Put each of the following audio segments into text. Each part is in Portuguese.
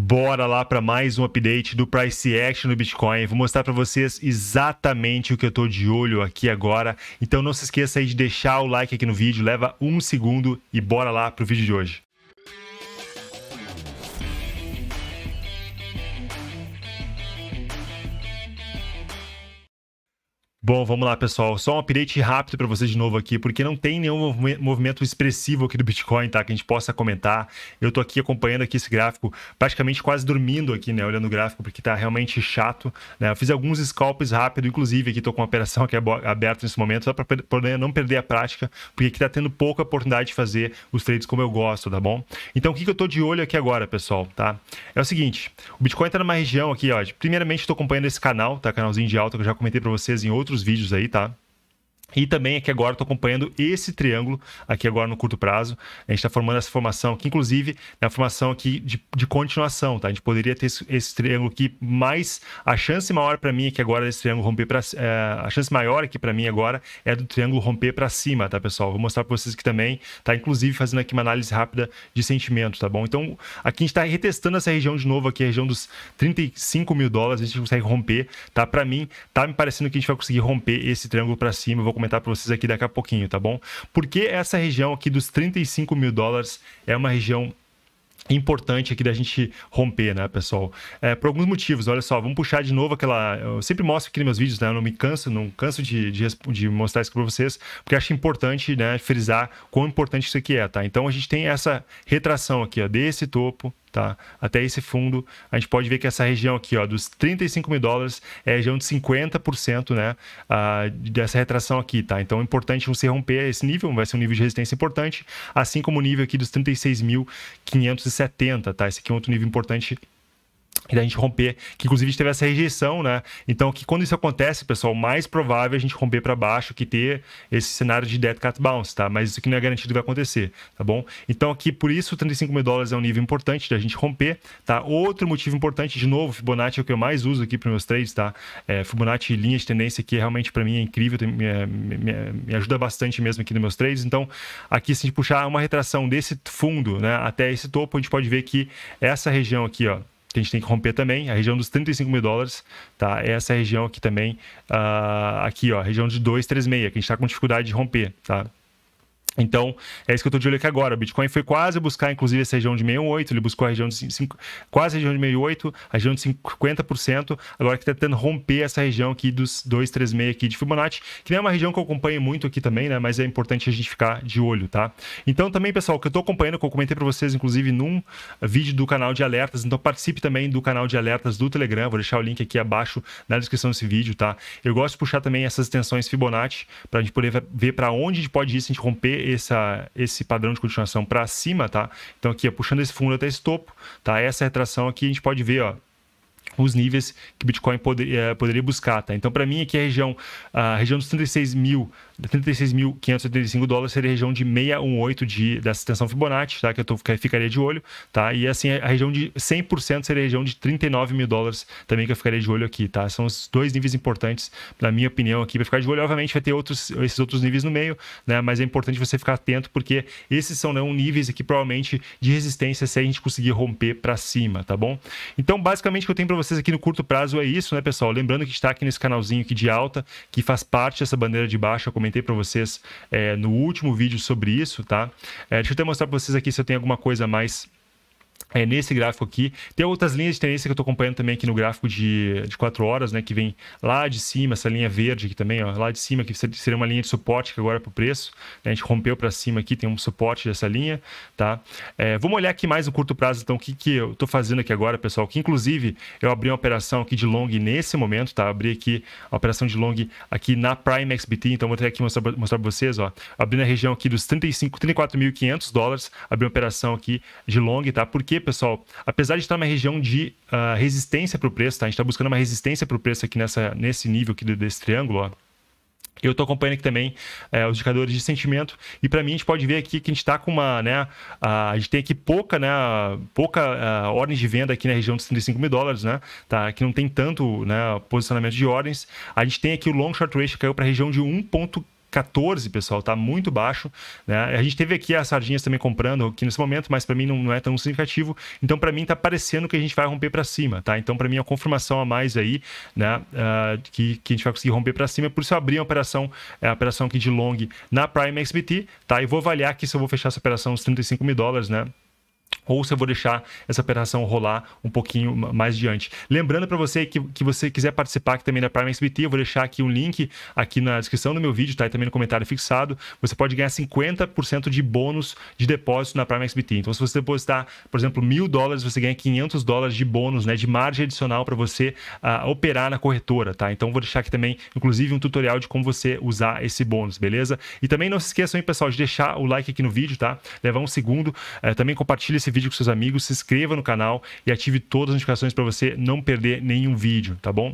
Bora lá para mais um update do Price Action do Bitcoin. Vou mostrar para vocês exatamente o que eu estou de olho aqui agora. Então não se esqueça aí de deixar o like aqui no vídeo, leva um segundo e bora lá para o vídeo de hoje. Bom, vamos lá, pessoal. Só um update rápido para vocês de novo aqui, porque não tem nenhum movimento expressivo aqui do Bitcoin, tá? Que a gente possa comentar. Eu tô aqui acompanhando aqui esse gráfico, praticamente quase dormindo aqui, né? Olhando o gráfico, porque tá realmente chato. Né? Eu fiz alguns scalps rápido, inclusive aqui tô com uma operação aqui é aberta nesse momento, só para poder não perder a prática, porque aqui tá tendo pouca oportunidade de fazer os trades como eu gosto, tá bom? Então, o que, que eu tô de olho aqui agora, pessoal, tá? É o seguinte, o Bitcoin tá numa região aqui, ó. Primeiramente, tô acompanhando esse canal, tá? Canalzinho de alta que eu já comentei para vocês em outros outros vídeos aí, tá? E também aqui agora estou acompanhando esse triângulo aqui agora no curto prazo. A gente está formando essa formação que inclusive é a formação aqui de, de continuação, tá? A gente poderia ter esse, esse triângulo aqui, mas a chance maior para mim que agora esse triângulo romper para é, a chance maior aqui para mim agora é do triângulo romper para cima, tá, pessoal? Vou mostrar para vocês aqui também, tá? Inclusive fazendo aqui uma análise rápida de sentimento, tá bom? Então aqui a gente está retestando essa região de novo aqui, a região dos 35 mil dólares, a gente consegue romper, tá? Para mim tá me parecendo que a gente vai conseguir romper esse triângulo para cima. Eu vou comentar para vocês aqui daqui a pouquinho, tá bom? Porque essa região aqui dos 35 mil dólares é uma região importante aqui da gente romper, né, pessoal? É, por alguns motivos, olha só, vamos puxar de novo aquela... Eu sempre mostro aqui nos meus vídeos, né, eu não me canso, não canso de, de, de mostrar isso para vocês, porque acho importante, né, frisar quão importante isso aqui é, tá? Então, a gente tem essa retração aqui, ó, desse topo Tá? Até esse fundo, a gente pode ver que essa região aqui, ó, dos 35 mil dólares, é a região de 50%, né, ah, dessa retração aqui, tá? Então, é importante você romper esse nível, vai ser um nível de resistência importante, assim como o nível aqui dos 36.570, tá? Esse aqui é outro nível importante e da gente romper, que inclusive teve essa rejeição, né? Então, que quando isso acontece, pessoal, mais provável é a gente romper para baixo que ter esse cenário de dead cat bounce, tá? Mas isso aqui não é garantido que vai acontecer, tá bom? Então, aqui por isso, 35 mil dólares é um nível importante da gente romper, tá? Outro motivo importante, de novo, Fibonacci é o que eu mais uso aqui para meus trades, tá? É, Fibonacci linha de tendência aqui realmente para mim é incrível, tem, é, me, me, me, ajuda bastante mesmo aqui nos meus trades. Então, aqui se a gente puxar uma retração desse fundo, né, até esse topo, a gente pode ver que essa região aqui, ó, que a gente tem que romper também, a região dos 35 mil dólares, tá? Essa região aqui também, uh, aqui, ó, região de 236, que a gente está com dificuldade de romper, tá? Então, é isso que eu estou de olho aqui agora. O Bitcoin foi quase buscar, inclusive, essa região de 6,8, ele buscou a região de 5, quase a região de 6,8, a região de 50%, agora que está tentando romper essa região aqui dos 236 aqui de Fibonacci, que não é uma região que eu acompanho muito aqui também, né? Mas é importante a gente ficar de olho, tá? Então, também, pessoal, o que eu estou acompanhando, que eu comentei para vocês, inclusive, num vídeo do canal de alertas, então participe também do canal de alertas do Telegram, vou deixar o link aqui abaixo na descrição desse vídeo, tá? Eu gosto de puxar também essas tensões Fibonacci, para a gente poder ver para onde a gente pode ir se a gente romper essa, esse padrão de continuação para cima, tá? Então aqui, ó, puxando esse fundo até esse topo, tá? Essa retração aqui a gente pode ver, ó, os níveis que Bitcoin eh, poderia buscar, tá? Então, para mim, aqui é a região, a região dos 36 mil, 36.585 dólares seria a região de 618 de, da extensão Fibonacci, tá? Que eu tô, que eu ficaria de olho, tá? E assim, a região de 100% seria a região de 39 mil dólares também que eu ficaria de olho aqui, tá? São os dois níveis importantes, na minha opinião, aqui para ficar de olho. Obviamente, vai ter outros, esses outros níveis no meio, né? Mas é importante você ficar atento, porque esses são né, um níveis aqui, provavelmente, de resistência se a gente conseguir romper para cima, tá bom? Então, basicamente, o que eu tenho para vocês aqui no curto prazo é isso, né, pessoal? Lembrando que está aqui nesse canalzinho aqui de alta, que faz parte dessa bandeira de baixo. Eu comentei para vocês é, no último vídeo sobre isso, tá? É, deixa eu até mostrar para vocês aqui se eu tenho alguma coisa mais é, nesse gráfico aqui. Tem outras linhas de tendência que eu estou acompanhando também aqui no gráfico de, de 4 horas, né? Que vem lá de cima, essa linha verde aqui também, ó, lá de cima, que seria uma linha de suporte que agora é para o preço. Né, a gente rompeu para cima aqui, tem um suporte dessa linha, tá? É, vamos olhar aqui mais no curto prazo, então, o que, que eu estou fazendo aqui agora, pessoal. Que inclusive eu abri uma operação aqui de long nesse momento, tá? Abri aqui a operação de long aqui na Prime XBT, então vou até aqui mostrar, mostrar para vocês, ó. Abri na região aqui dos 35, 34.500 dólares, abri uma operação aqui de long, tá? Por quê? aqui, pessoal, apesar de estar numa região de uh, resistência para o preço, tá? A gente está buscando uma resistência para o preço aqui nessa, nesse nível aqui desse triângulo, ó. Eu estou acompanhando aqui também é, os indicadores de sentimento e para mim a gente pode ver aqui que a gente está com uma, né, a, gente tem aqui pouca, né, pouca a, eh, ordens de venda aqui na região dos 35 mil dólares, né, tá, que não tem tanto, né, posicionamento de ordens. A gente tem aqui o long short ratio que caiu para a região de 1. 14, pessoal, tá muito baixo. Né? A gente teve aqui as sardinhas também comprando aqui nesse momento, mas para mim não, não, é tão significativo. Então, para mim, tá parecendo que a gente vai romper para cima, tá? Então, para mim, é uma confirmação a mais aí, né? Uh, que, que a gente vai conseguir romper para cima. Por isso, eu abri a operação, é, a operação aqui de long na Prime XBT, tá? E vou avaliar aqui se eu vou fechar essa operação uns 35 mil dólares, né? ou se eu vou deixar essa operação rolar um pouquinho mais adiante Lembrando para você que, que você quiser participar aqui também da Prime XBT, eu vou deixar aqui um link aqui na descrição do meu vídeo, tá? E também no comentário fixado. Você pode ganhar 50% de bônus de depósito na Prime XBT. Então, se você depositar, por exemplo, mil dólares, você ganha 500 dólares de bônus, né? De margem adicional para você uh, operar na corretora, tá? Então, vou deixar aqui também, inclusive, um tutorial de como você usar esse bônus, beleza? E também não se esqueçam, aí pessoal, de deixar o like aqui no vídeo, tá? Levar um segundo. Uh, também compartilhe esse vídeo vídeo com seus amigos, se inscreva no canal e ative todas as notificações para você não perder nenhum vídeo, tá bom?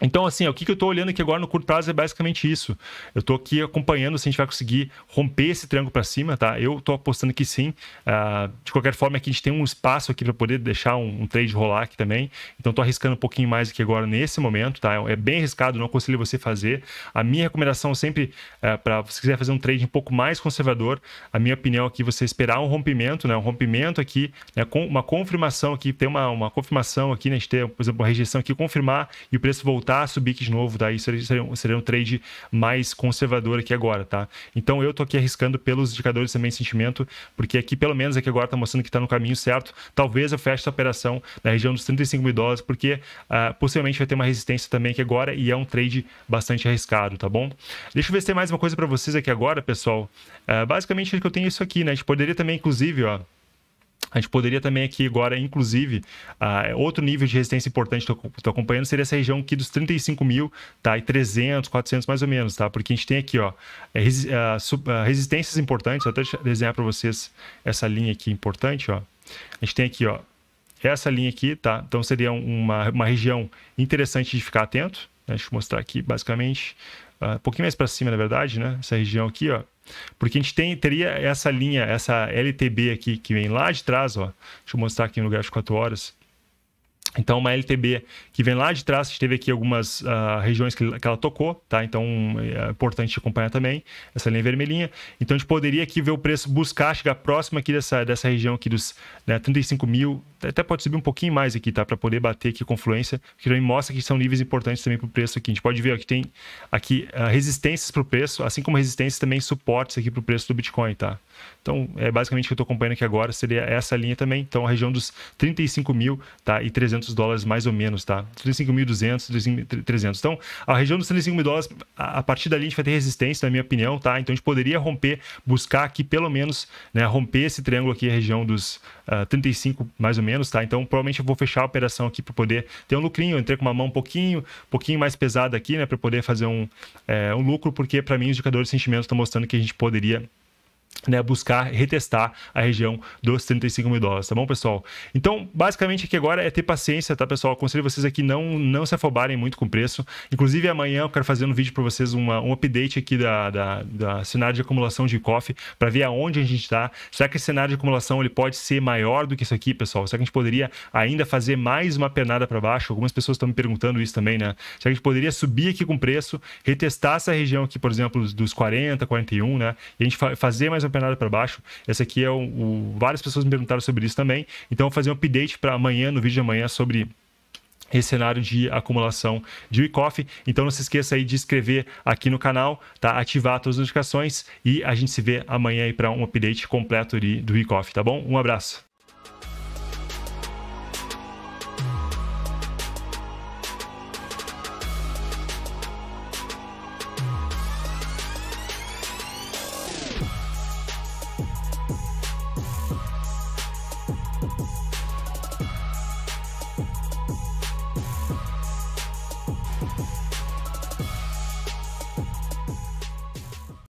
Então, assim, o que, eu estou olhando aqui agora no curto prazo é basicamente isso. Eu estou aqui acompanhando se a gente vai conseguir romper esse triângulo para cima, tá? Eu estou apostando que sim. Uh, de qualquer forma, aqui a gente tem um espaço aqui para poder deixar um, um, trade rolar aqui também. Então, estou arriscando um pouquinho mais aqui agora nesse momento, tá? É bem arriscado, não aconselho você fazer. A minha recomendação sempre, uh, ah, para se quiser fazer um trade um pouco mais conservador, a minha opinião aqui, é você esperar um rompimento, né? Um rompimento aqui, né? Com uma confirmação aqui, tem uma, uma confirmação aqui, né? A gente tem, por exemplo, uma rejeição aqui, confirmar e o preço voltar voltar a subir de novo, tá? Isso seria, seria um trade mais conservador aqui agora, tá? Então eu tô aqui arriscando pelos indicadores também sentimento, porque aqui pelo menos aqui agora tá mostrando que tá no caminho certo. Talvez eu feche essa operação na região dos 35 mil dólares, porque uh, possivelmente vai ter uma resistência também aqui agora e é um trade bastante arriscado, tá bom? Deixa eu ver se tem mais uma coisa para vocês aqui agora, pessoal. Uh, basicamente o que eu tenho isso aqui, né? A gente poderia também, inclusive, ó. A gente poderia também aqui agora, inclusive, uh, outro nível de resistência importante que eu estou acompanhando seria essa região aqui dos 35 mil, tá? E 300, 400 mais ou menos, tá? Porque a gente tem aqui, ó, é resi uh, resistências importantes. Vou até desenhar para vocês essa linha aqui importante, ó. A gente tem aqui, ó, essa linha aqui, tá? Então seria uma, uma região interessante de ficar atento. Né? Deixa eu mostrar aqui, basicamente, um pouquinho mais para cima, na verdade, né? Essa região aqui, ó. Porque a gente tem, teria essa linha, essa LTB aqui que vem lá de trás, ó. Deixa eu mostrar aqui no gráfico 4 horas. Então, uma LTB que vem lá de trás, a gente teve aqui algumas uh, regiões que, que, ela tocou, tá? Então, é importante acompanhar também essa linha vermelhinha. Então, a gente poderia aqui ver o preço, buscar chegar próximo aqui dessa, dessa região aqui dos né, 35 mil, até pode subir um pouquinho mais aqui, tá? Para poder bater aqui confluência, que também mostra que são níveis importantes também para o preço aqui. A gente pode ver ó, que tem aqui uh, resistências para o preço, assim como resistências também suportes aqui para o preço do Bitcoin, tá? Então, é basicamente o que eu estou acompanhando aqui agora, seria essa linha também. Então, a região dos 35 mil, tá? E 300 1.200 dólares mais ou menos, tá? 35.200, 35.300. Então, a região dos 35 mil dólares, a partir dali a gente vai ter resistência, na minha opinião, tá? Então, a gente poderia romper, buscar aqui pelo menos, né, romper esse triângulo aqui, a região dos uh, ah, 35 mais ou menos, tá? Então, provavelmente eu vou fechar a operação aqui para poder ter um lucrinho. Eu entrei com uma mão um pouquinho, um pouquinho mais pesada aqui, né, para poder fazer um, é, um lucro, porque para mim os indicadores de sentimento estão mostrando que a gente poderia né, buscar retestar a região dos 35 mil dólares, tá bom, pessoal? Então, basicamente aqui agora é ter paciência, tá, pessoal? Aconselho vocês aqui não não se afobarem muito com o preço. Inclusive, amanhã eu quero fazer um vídeo para vocês, uma, um update aqui da, da, da cenário de acumulação de coffee, para ver aonde a gente está. Será que esse cenário de acumulação ele pode ser maior do que isso aqui, pessoal? Será que a gente poderia ainda fazer mais uma pernada para baixo? Algumas pessoas estão me perguntando isso também, né? Será que a gente poderia subir aqui com preço, retestar essa região aqui, por exemplo, dos 40, 41, né? E a gente fa fazer mais mais uma pernada para baixo. Essa aqui é o, o, Várias pessoas me perguntaram sobre isso também. Então, eu vou fazer um update para amanhã, no vídeo de amanhã, sobre esse cenário de acumulação de WeCoffee. Então não se esqueça aí de inscrever aqui no canal, tá? Ativar todas as notificações e a gente se vê amanhã aí para um update completo do WeCoffee, tá bom? Um abraço.